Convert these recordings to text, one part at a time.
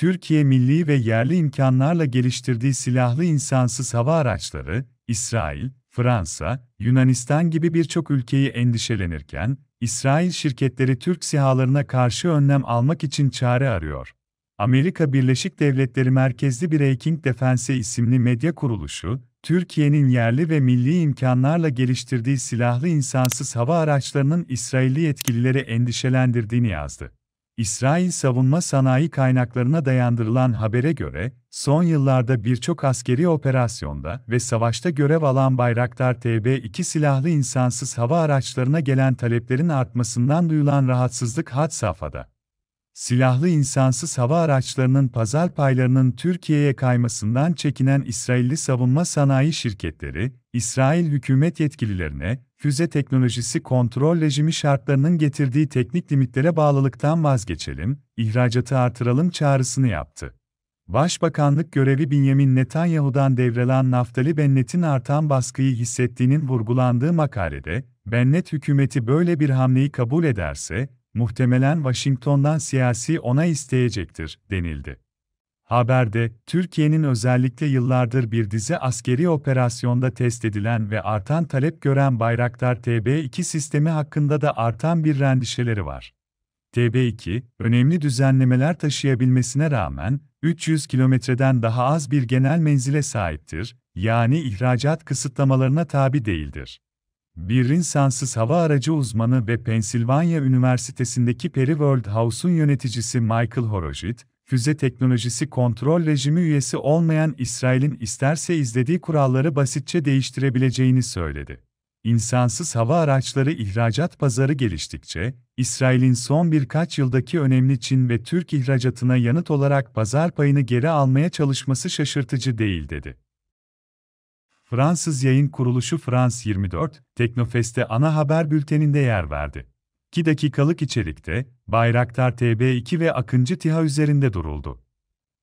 Türkiye milli ve yerli imkanlarla geliştirdiği silahlı insansız hava araçları, İsrail, Fransa, Yunanistan gibi birçok ülkeyi endişelenirken, İsrail şirketleri Türk sihalarına karşı önlem almak için çare arıyor. Amerika Birleşik Devletleri merkezli Breaking Defense isimli medya kuruluşu, Türkiye'nin yerli ve milli imkanlarla geliştirdiği silahlı insansız hava araçlarının İsrailli yetkilileri endişelendirdiğini yazdı. İsrail savunma sanayi kaynaklarına dayandırılan habere göre, son yıllarda birçok askeri operasyonda ve savaşta görev alan Bayraktar TB2 silahlı insansız hava araçlarına gelen taleplerin artmasından duyulan rahatsızlık had safhada. Silahlı insansız hava araçlarının pazar paylarının Türkiye'ye kaymasından çekinen İsrailli savunma sanayi şirketleri, İsrail hükümet yetkililerine, füze teknolojisi kontrol rejimi şartlarının getirdiği teknik limitlere bağlılıktan vazgeçelim, ihracatı artıralım çağrısını yaptı. Başbakanlık görevi Benjamin Netanyahu'dan devralan Naftali Bennett'in artan baskıyı hissettiğinin vurgulandığı makalede, Bennett hükümeti böyle bir hamleyi kabul ederse, muhtemelen Washington'dan siyasi ona isteyecektir, denildi. Haberde, Türkiye'nin özellikle yıllardır bir dizi askeri operasyonda test edilen ve artan talep gören Bayraktar TB2 sistemi hakkında da artan bir rendişeleri var. TB2, önemli düzenlemeler taşıyabilmesine rağmen, 300 kilometreden daha az bir genel menzile sahiptir, yani ihracat kısıtlamalarına tabi değildir. Bir insansız hava aracı uzmanı ve Pensilvanya Üniversitesi'ndeki Perry World House'un yöneticisi Michael Horojit, füze teknolojisi kontrol rejimi üyesi olmayan İsrail'in isterse izlediği kuralları basitçe değiştirebileceğini söyledi. İnsansız hava araçları ihracat pazarı geliştikçe, İsrail'in son birkaç yıldaki önemli Çin ve Türk ihracatına yanıt olarak pazar payını geri almaya çalışması şaşırtıcı değil dedi. Fransız yayın kuruluşu France 24, Teknofest'te ana haber bülteninde yer verdi. 2 dakikalık içerikte, Bayraktar TB2 ve Akıncı TİHA üzerinde duruldu.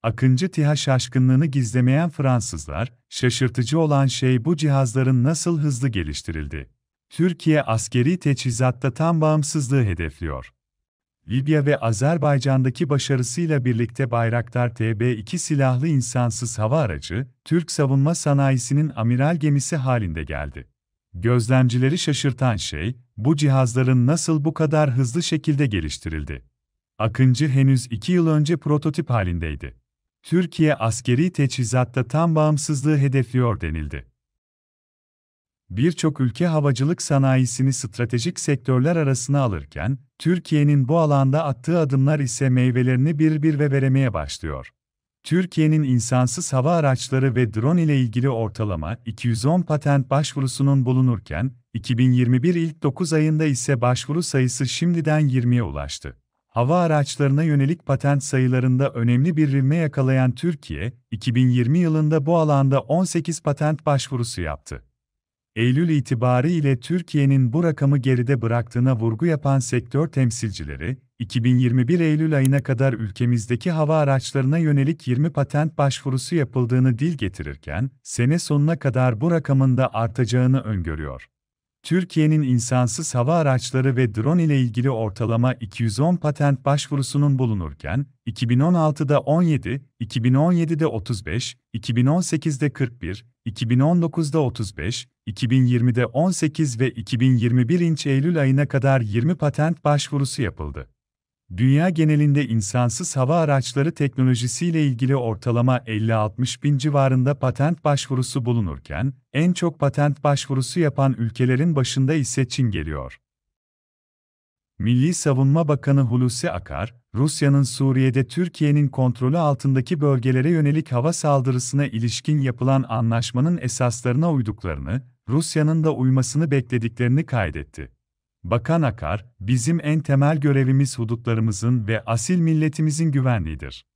Akıncı TİHA şaşkınlığını gizlemeyen Fransızlar, şaşırtıcı olan şey bu cihazların nasıl hızlı geliştirildi. Türkiye askeri teçhizatta tam bağımsızlığı hedefliyor. Libya ve Azerbaycan'daki başarısıyla birlikte Bayraktar TB2 silahlı insansız hava aracı, Türk savunma sanayisinin amiral gemisi halinde geldi. Gözlemcileri şaşırtan şey, bu cihazların nasıl bu kadar hızlı şekilde geliştirildi. Akıncı henüz iki yıl önce prototip halindeydi. Türkiye askeri teçhizatta tam bağımsızlığı hedefliyor denildi. Birçok ülke havacılık sanayisini stratejik sektörler arasına alırken, Türkiye'nin bu alanda attığı adımlar ise meyvelerini bir bir ve veremeye başlıyor. Türkiye'nin insansız hava araçları ve drone ile ilgili ortalama 210 patent başvurusunun bulunurken, 2021 ilk 9 ayında ise başvuru sayısı şimdiden 20'ye ulaştı. Hava araçlarına yönelik patent sayılarında önemli bir ivme yakalayan Türkiye, 2020 yılında bu alanda 18 patent başvurusu yaptı. Eylül itibariyle Türkiye'nin bu rakamı geride bıraktığına vurgu yapan sektör temsilcileri, 2021 Eylül ayına kadar ülkemizdeki hava araçlarına yönelik 20 patent başvurusu yapıldığını dil getirirken, sene sonuna kadar bu rakamın da artacağını öngörüyor. Türkiye'nin insansız hava araçları ve drone ile ilgili ortalama 210 patent başvurusunun bulunurken, 2016'da 17, 2017'de 35, 2018'de 41, 2019'da 35, 2020'de 18 ve 2021 inç Eylül ayına kadar 20 patent başvurusu yapıldı. Dünya genelinde insansız hava araçları teknolojisiyle ilgili ortalama 50-60 bin civarında patent başvurusu bulunurken, en çok patent başvurusu yapan ülkelerin başında ise Çin geliyor. Milli Savunma Bakanı Hulusi Akar, Rusya'nın Suriye'de Türkiye'nin kontrolü altındaki bölgelere yönelik hava saldırısına ilişkin yapılan anlaşmanın esaslarına uyduklarını, Rusya'nın da uymasını beklediklerini kaydetti. Bakan Akar, bizim en temel görevimiz hudutlarımızın ve asil milletimizin güvenliğidir.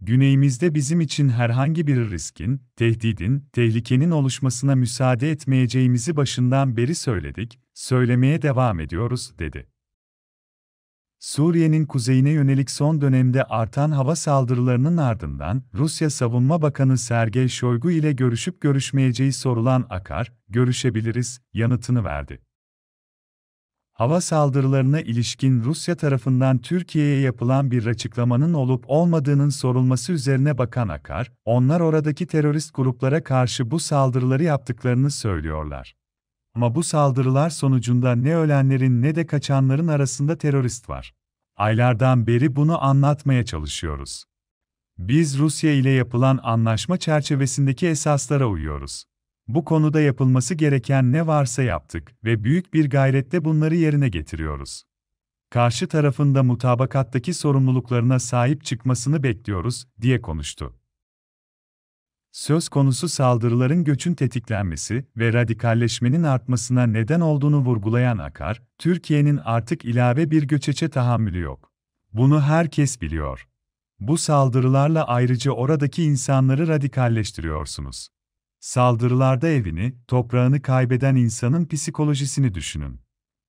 Güneyimizde bizim için herhangi bir riskin, tehdidin, tehlikenin oluşmasına müsaade etmeyeceğimizi başından beri söyledik, söylemeye devam ediyoruz, dedi. Suriye'nin kuzeyine yönelik son dönemde artan hava saldırılarının ardından Rusya Savunma Bakanı Sergey Shoigu ile görüşüp görüşmeyeceği sorulan Akar, görüşebiliriz yanıtını verdi hava saldırılarına ilişkin Rusya tarafından Türkiye'ye yapılan bir açıklamanın olup olmadığının sorulması üzerine Bakan Akar, onlar oradaki terörist gruplara karşı bu saldırıları yaptıklarını söylüyorlar. Ama bu saldırılar sonucunda ne ölenlerin ne de kaçanların arasında terörist var. Aylardan beri bunu anlatmaya çalışıyoruz. Biz Rusya ile yapılan anlaşma çerçevesindeki esaslara uyuyoruz. Bu konuda yapılması gereken ne varsa yaptık ve büyük bir gayretle bunları yerine getiriyoruz. Karşı tarafında mutabakattaki sorumluluklarına sahip çıkmasını bekliyoruz, diye konuştu. Söz konusu saldırıların göçün tetiklenmesi ve radikalleşmenin artmasına neden olduğunu vurgulayan Akar, Türkiye'nin artık ilave bir göçeçe tahammülü yok. Bunu herkes biliyor. Bu saldırılarla ayrıca oradaki insanları radikalleştiriyorsunuz. Saldırılarda evini, toprağını kaybeden insanın psikolojisini düşünün.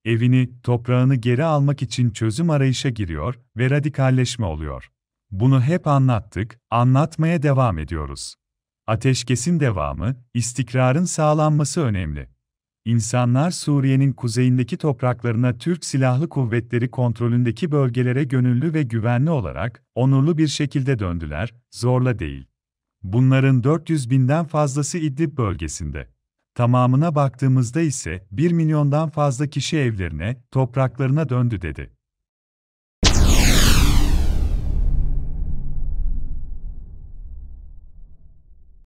Evini, toprağını geri almak için çözüm arayışa giriyor ve radikalleşme oluyor. Bunu hep anlattık, anlatmaya devam ediyoruz. Ateşkesin devamı, istikrarın sağlanması önemli. İnsanlar Suriye'nin kuzeyindeki topraklarına Türk Silahlı Kuvvetleri kontrolündeki bölgelere gönüllü ve güvenli olarak, onurlu bir şekilde döndüler, zorla değil. Bunların 400 binden fazlası İdlib bölgesinde. Tamamına baktığımızda ise 1 milyondan fazla kişi evlerine, topraklarına döndü dedi.